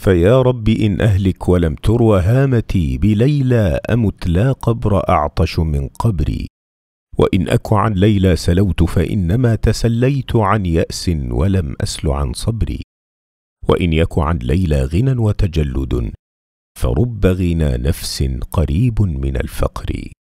فيا رب إن أهلك ولم تروى هامتي بليلى أمت لا قبر أعطش من قبري وإن أك عن ليلى سلوت فإنما تسليت عن يأس ولم أسل عن صبري وإن يك عن ليلى غنى وتجلد فرب غنى نفس قريب من الفقر